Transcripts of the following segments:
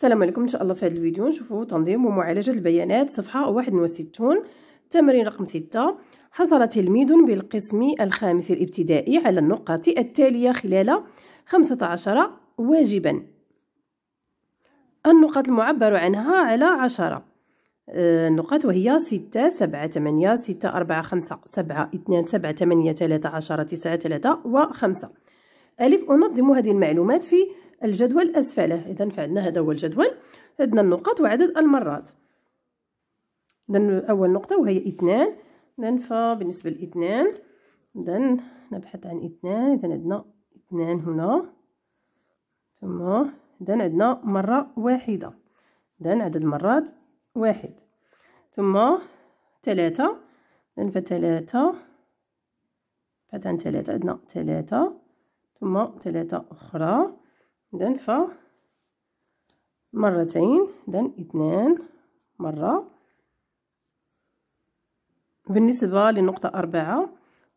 السلام عليكم ان شاء الله في هذا الفيديو نشوفوا تنظيم ومعالجه البيانات صفحه 61 تمرين رقم 6 حصل تلميذ بالقسم الخامس الابتدائي على النقاط التاليه خلال 15 واجبا النقاط المعبر عنها على 10 آه، النقاط وهي 6 7 8 6 4 5 7 2 7 8 3 10 9 3 و 5 ألف أنظم هذه المعلومات في الجدول أسفله إذا فعندنا هذا هو الجدول عندنا النقط وعدد المرات إذا أول نقطة وهي اثنان إذا فبالنسبة لاثنان إذا نبحث عن اثنان إذا عندنا اثنان هنا ثم إذا عندنا مرة واحدة إذا عدد مرات واحد ثم ثلاثة إذا فثلاثة بعد عن ثلاثة عندنا ثلاثة ثم ثلاثة أخرى إذن ف مرتين إذن اثنان مرة بالنسبة لنقطة أربعة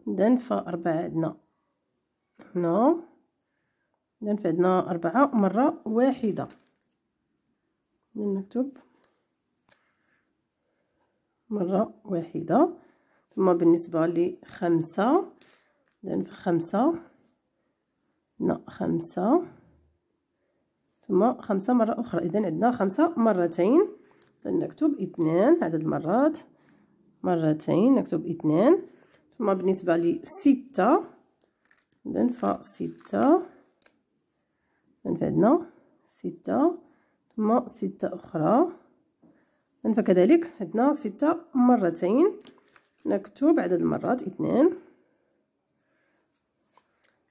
إذن فأربعة عندنا هنا إذن عندنا أربعة مرة واحدة نكتب مرة واحدة ثم بالنسبة لخمسة إذن فخمسة لا خمسة ثم خمسة مرة أخرى إذا عندنا خمسة مرتين نكتب اثنان عدد المرات مرتين نكتب اثنان ثم بالنسبة لستة إذا فستة إذا عندنا ستة ثم ستة أخرى إذا فكذلك عندنا ستة مرتين نكتب عدد المرات اثنان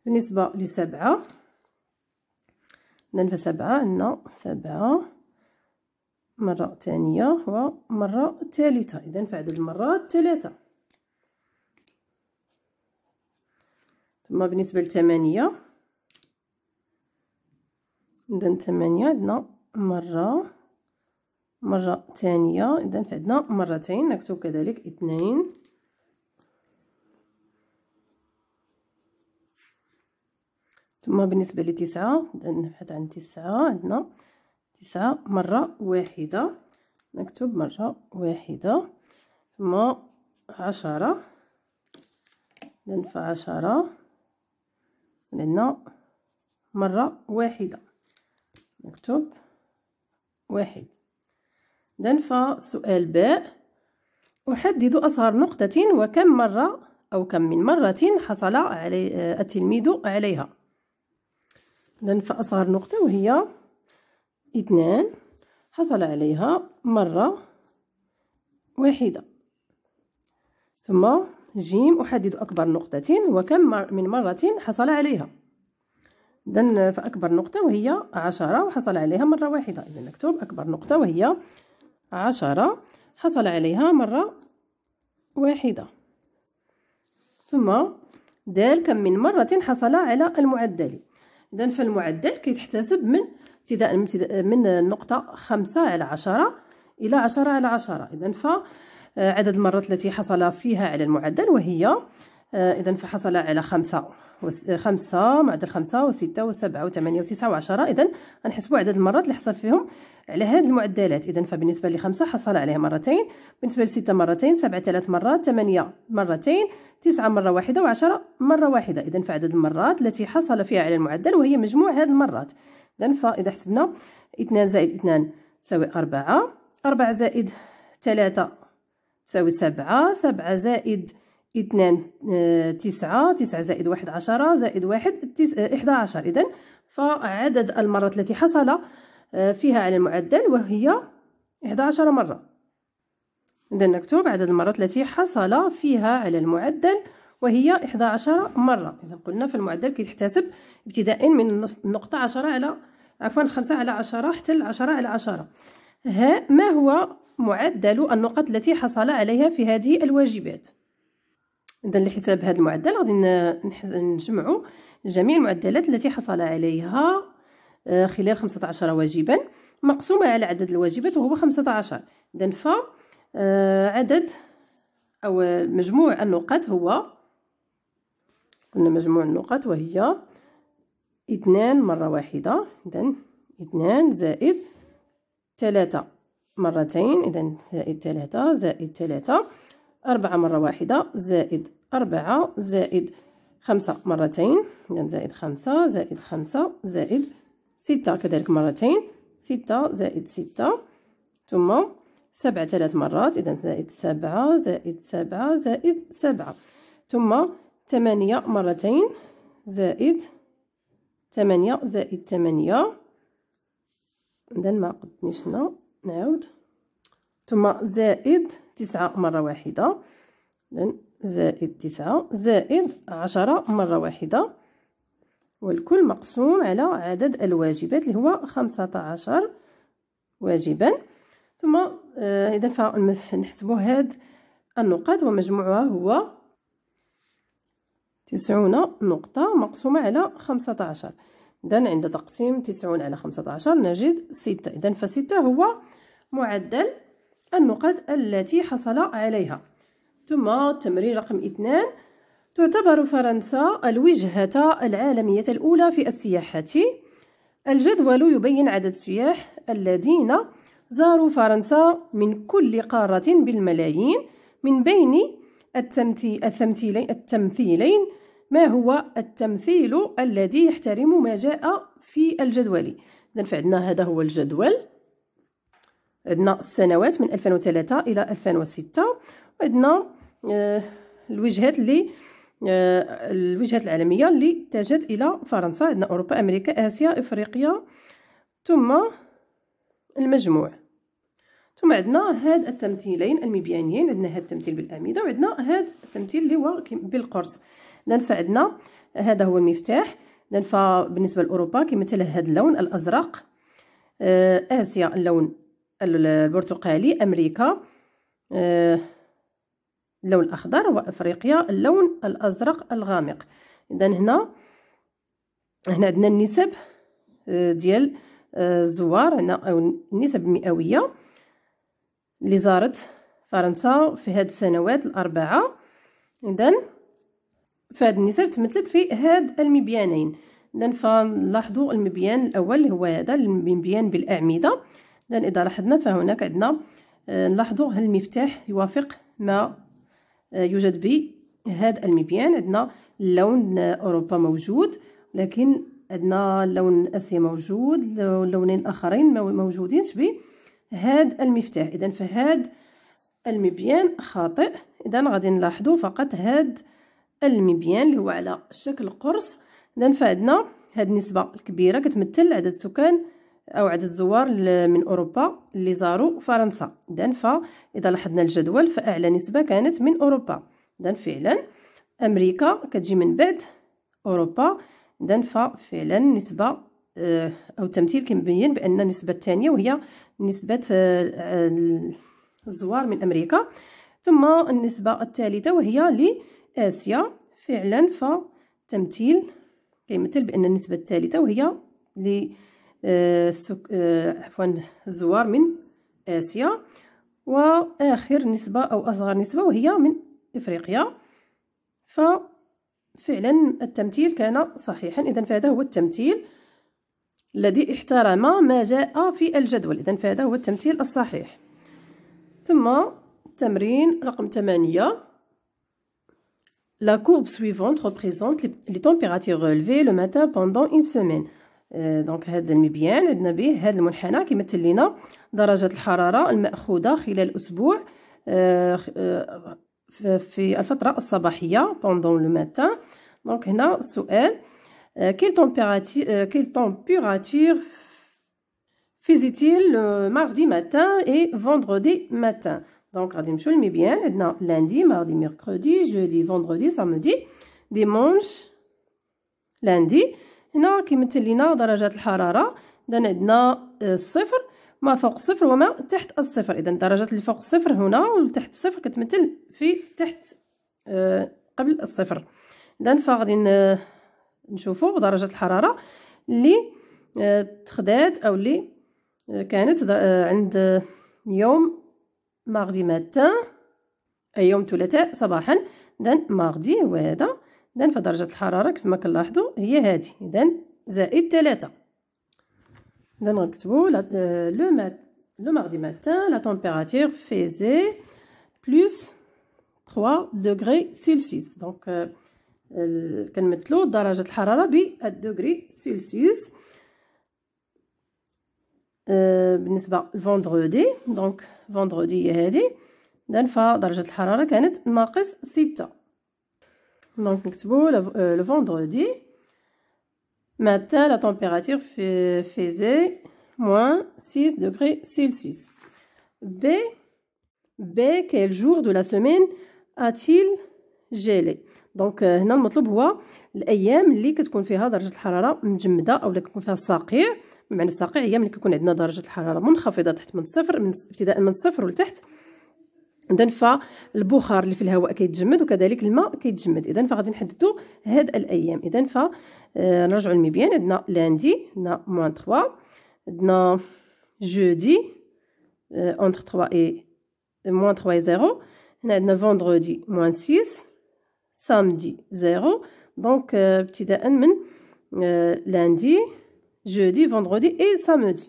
بالنسبة لسبعة نلف سبعة عندنا سبعة مرة ثانية ومرة ثالثة إذا فعدد المرات ثلاثة ثم بالنسبة لثمانية إذا ثمانية عندنا مرة مرة ثانية إذا فعدنا مرتين نكتب كذلك اثنين ثم بالنسبة لتسعة نبحث عن تسعة عندنا تسعة مرة واحدة نكتب مرة واحدة ثم عشرة ننفع فعشرة عندنا مرة واحدة نكتب واحد ننفع سؤال باء أحدد أصغر نقطة وكم مرة أو كم من مرة حصل علي آه، التلميذ عليها ننفى أصغر نقطة وهي اثنان حصل عليها مرة واحدة ثم جيم أحدد أكبر نقطة وكم من مرة حصل عليها إذن فأكبر نقطة وهي عشرة وحصل عليها مرة واحدة إذا نكتب أكبر نقطة وهي عشرة حصل عليها مرة واحدة ثم دال كم من مرة حصل على المعدل اذا فالمعدل كيتحتسب من ابتداء من النقطه خمسة على عشرة الى عشرة على عشرة اذا فعدد آه، المرات التي حصل فيها على المعدل وهي آه، إذا فحصل على خمسة خمسة معدل خمسة وستة وسبعة وثمانية وتسعة وعشرة إذا غنحسبوا عدد المرات اللي حصل فيهم على هاد المعدلات إذا فبالنسبة لخمسة حصل عليها مرتين بالنسبة لستة مرتين سبعة ثلاث مرات ثمانية مرتين تسعة مرة واحدة وعشرة مرة واحدة إذا فعدد المرات التي حصل فيها على المعدل وهي مجموع هاد المرات إذا فإذا حسبنا اثنان زائد اثنان تساوي أربعة أربعة زائد ثلاثة تساوي سبعة سبعة زائد اثنان آه، تسعة تسعة زائد واحد عشرة زائد واحد آه، إحدى عشر إذن فعدد المرات التي حصل آه، فيها على المعدل وهي إحدى عشر مرة إذن نكتب عدد المرات التي حصل فيها على المعدل وهي إحدى عشر مرة إذا قلنا في المعدل كيتحتسب ابتداء من النقطة عشرة على عفوا خمسة على عشرة حتى العشرة على عشرة ها ما هو معدل النقط التي حصل عليها في هذه الواجبات اذا لحساب هذا المعدل غادي نجمعوا جميع المعدلات التي حصل عليها آه، خلال 15 واجبا مقسومه على عدد الواجبات وهو 15 اذا ف آه، عدد او مجموع النقاط هو قلنا مجموع النقاط وهي اثنان مرة واحدة إذا اثنان زائد ثلاثة مرتين إذا زائد ثلاثة زائد ثلاثة أربعة مرة واحدة زائد أربعة زائد خمسة مرتين إذن زائد خمسة زائد خمسة زائد ستة كذلك مرتين ستة زائد ستة ثم سبعة ثلاث مرات إذا زائد سبعة زائد سبعة زائد سبعة ثم ثمانية مرتين زائد ثمانية زائد ثمانية إذا ما قدنيش هنا نعود ثم زائد تسعة مرة واحدة زائد تسعة زائد عشرة مرة واحدة والكل مقسوم على عدد الواجبات اللي هو خمسة عشر واجبا ثم آه، إذا فنحسبوا هاد النقاط ومجموعها هو تسعون نقطة مقسومة على خمسة عشر إذن عند تقسيم تسعون على خمسة عشر نجد ستة إذن فستة هو معدل النقاط التي حصل عليها ثم التمرين رقم اثنان تعتبر فرنسا الوجهة العالمية الأولى في السياحة الجدول يبين عدد السياح الذين زاروا فرنسا من كل قارة بالملايين من بين التمثيلين, التمثيلين ما هو التمثيل الذي يحترم ما جاء في الجدول إذن فعندنا هذا هو الجدول عندنا السنوات من 2003 الى 2006 وعندنا آه، الوجهات اللي آه، الوجهات العالميه اللي اتجهت الى فرنسا عندنا اوروبا امريكا اسيا افريقيا ثم المجموع ثم عندنا هاد التمثيلين المبيانيين عندنا هاد التمثيل بالاعمده وعندنا هاد التمثيل اللي هو بالقرص اذا عندنا هذا هو المفتاح اذا فبالنسبه لاوروبا كيمثل هاد اللون الازرق آه، اسيا اللون البرتقالي أمريكا آه، اللون الأخضر وأفريقيا اللون الأزرق الغامق إذا هنا هنا عندنا النسب آه، ديال آه، الزوار هنا أو النسب المئوية اللي زارت فرنسا في هاد السنوات الأربعة إذا فهاد النسب تمثلت في هاد المبيانين إذا فنلاحظوا المبيان الأول هو هذا المبيان بالأعمدة لان اذا لاحظنا فهناك عندنا آه، نلاحظوا هل المفتاح يوافق ما آه، يوجد به هذا المبيان عندنا لون آه، اوروبا موجود لكن عندنا لون اسيا موجود لونين اخرين موجودين به هذا المفتاح اذا فهاد المبيان خاطئ اذا غادي نلاحظوا فقط هاد المبيان اللي هو على شكل قرص اذا فعندنا هاد النسبه الكبيره كتمثل عدد سكان او عدد زوار من اوروبا اللي زاروا فرنسا اذا فاذا لاحظنا الجدول فاعلى نسبه كانت من اوروبا اذا فعلا امريكا كتجي من بعد اوروبا اذا ففعلا نسبه آه، او التمثيل كيبين بان النسبه الثانيه وهي نسبه آه، آه، الزوار من امريكا ثم النسبه الثالثه وهي لاسيا فعلا فتمثيل كيمثل بان النسبه الثالثه وهي آه، آه، عفوا الزوار من آسيا وآخر نسبة أو أصغر نسبة وهي من إفريقيا ففعلا التمثيل كان صحيحا إذا فهذا هو التمثيل الذي احترم ما جاء في الجدول إذا فهذا هو التمثيل الصحيح ثم تمرين رقم 8 لا courbe suivante représente les, les températures relevées le matin pendant une semaine. آه، دونك هذا المبيان عندنا به هذا المنحنى كيمثل لنا درجه الحراره الماخوذه خلال اسبوع آه، آه، في الفتره الصباحيه بوندون لو ماتان دونك هنا السؤال كيل تمبيراتور كيل تمبيراتور فيزيتيل ماردي ماتان اي matin ماتان دونك غادي نمشيو للمبيان عندنا لاندي ماردي ميركودي جودي فوندرودي سامودي ديمونش لاندي هنا كيمثل لينا درجات الحراره اذا عندنا الصفر آه، ما فوق الصفر وما تحت الصفر اذا درجات اللي فوق الصفر هنا والتحت الصفر كتمثل في تحت آه، قبل الصفر اذا فغادي نشوفوا درجه الحراره اللي آه، تخدات او اللي كانت عند يوم مغدي ماتان اي يوم ثلاثاء صباحا اذا مغدي وهذا إذا فدرجة الحرارة كيفما كنلاحظوا هي هذه إذا زائد ثلاثة إذا غنكتبو لو مات لو ماردي ماتان لا تمبيراتير فيزي بلوس تخوا دوغري سيلسيوس دونك كنمثلو درجة الحرارة بالدوغري سيلسيوس euh, بالنسبة لفوندغودي دونك فوندغودي هي هادي إذا فدرجة الحرارة كانت ناقص ستة دونك نكتبو لو فوندردي متى لا في فيزي موان 6 دوغري سيلسيس ب ب كيل جور دو لا سومين اتيل جيلي دونك هنا المطلوب هو الايام اللي كتكون فيها درجه الحراره مجمده اولا كتكون فيها الصقيع معنى الصقيع هي ملي كيكون عندنا درجه الحراره منخفضه تحت من الصفر من ابتداء من الصفر ولتحت اذا فالبخار اللي في الهواء كيتجمد وكذلك الماء كيتجمد اذا فغادي نحددوا هاد الايام اذا ف آه، نرجعوا للمبيان عندنا لاندي عندنا موان 3 عندنا جودي اونتر 3 اي موان 3 اي 0 هنا عندنا فوندرودي موان 6 سامدي 0 دونك ابتداء من لاندي جودي فوندرودي اي سامدي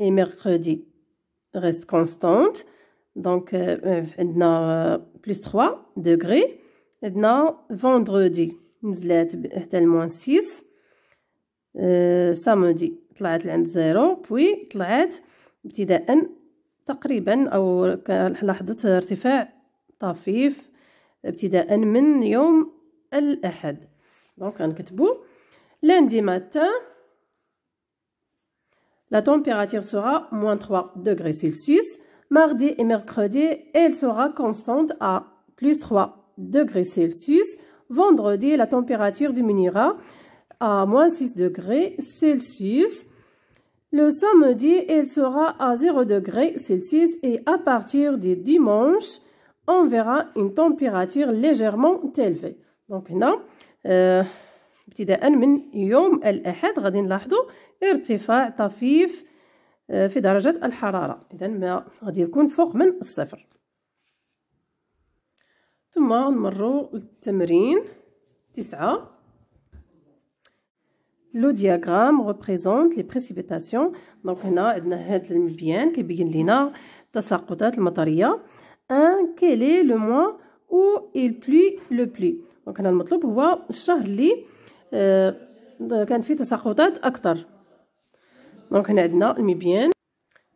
et mercredi reste constante donc euh, عندنا euh, euh, plus 3 degrés Et عندنا vendredi نزلات حتى moins 6 euh, samedi طلعت لعند زيرو بوي طلعت ابتداء تقريبا او لحظه ارتفاع طفيف ابتداء من يوم الاحد دونك غنكتبو لاندي ماتان La température sera moins 3 degrés Celsius. Mardi et mercredi, elle sera constante à plus 3 degrés Celsius. Vendredi, la température diminuera à moins 6 degrés Celsius. Le samedi, elle sera à 0 degrés Celsius et à partir du dimanche, on verra une température légèrement élevée. Donc, non. Euh, ابتداء من يوم الأحد غادي نلاحظوا ارتفاع طفيف آه، في درجة الحرارة إذا ما غادي يكون فوق من الصفر ثم نمروا للتمرين تسعة لو دياغرام ريبريزونت لي بريسيبيتاسيون دونك هنا عندنا هاد المبيان كيبين لينا التساقطات المطريه ان كيلي لو موان او il بلي لو بلي دونك هنا المطلوب هو الشهر اللي آه، كانت فيه تساقطات اكثر دونك هنا عندنا الميبيان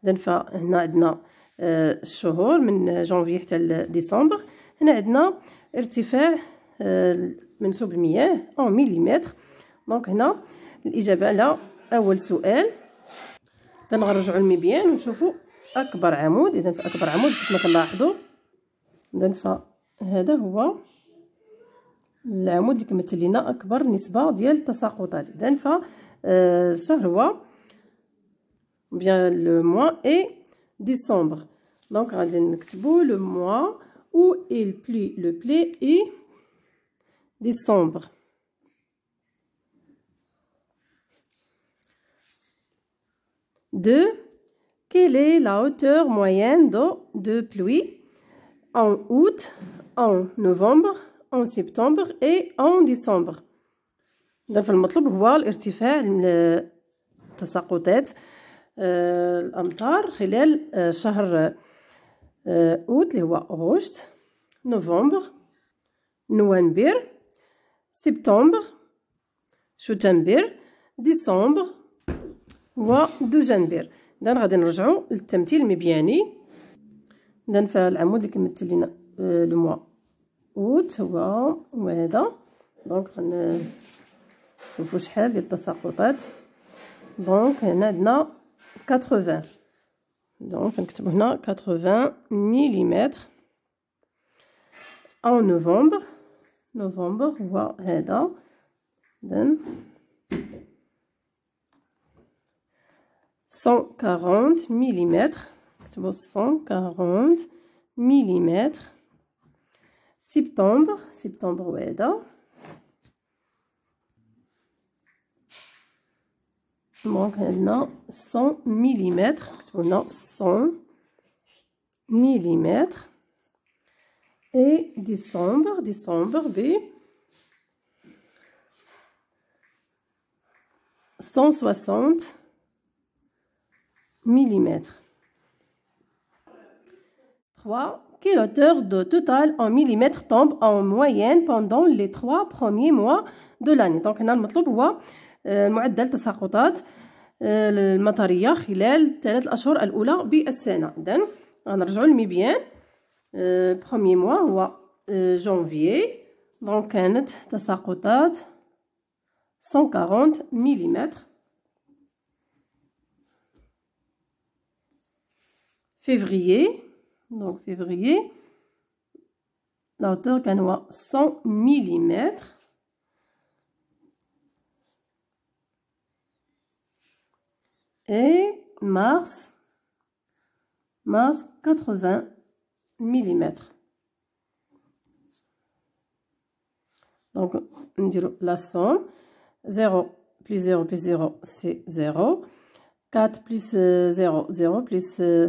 اذا فهنا عندنا آه، الشهور من جانفي حتى ديسمبر هنا عندنا ارتفاع آه، منسوب المياه اون مليمتر دونك هنا الاجابه على اول سؤال اذا غنرجعوا للميبيان ونشوفوا اكبر عمود اذا اكبر عمود كما كنلاحظوا اذا فهذا هو Le mois est décembre. Donc, on le mois où il pleut le plus et décembre. Deux, quelle est la hauteur moyenne de pluie en août, en novembre اون سبتمبر اي اون ديسمبر اذا فالمطلوب هو الارتفاع تساقطات آه، الامطار خلال آه، شهر آه، اوت اللي هو اغشت نوفمبر نوفمبر سبتمبر شتنبر ديسمبر و ودجنبر اذا غادي نرجعو للتمثيل المبياني اذا فالعمود اللي كمثل لنا لو موا donc on donc a 80 donc on a 80 millimètres en novembre novembre wa hélas 140 mm 140 septembre, septembre on Donc maintenant 100 mm, maintenant 100 mm et décembre, décembre B 160 mm. 3 que de total en millimètres tombe en moyenne pendant les trois premiers mois de l'année de هنا المطلوب هو de تساقطات le خلال de Le بالسنه اذا غنرجعوا mois. janvier. هو a دونك كانت تساقطات 140 mm. février donc février, la hauteur canois 100 mm. Et mars, mars 80 mm. Donc, on la somme. 0 plus 0 plus 0, c'est 0. 4 plus 0, euh, 0 plus euh,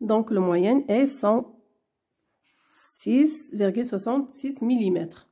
Donc, le moyen est 106,66 millimètres.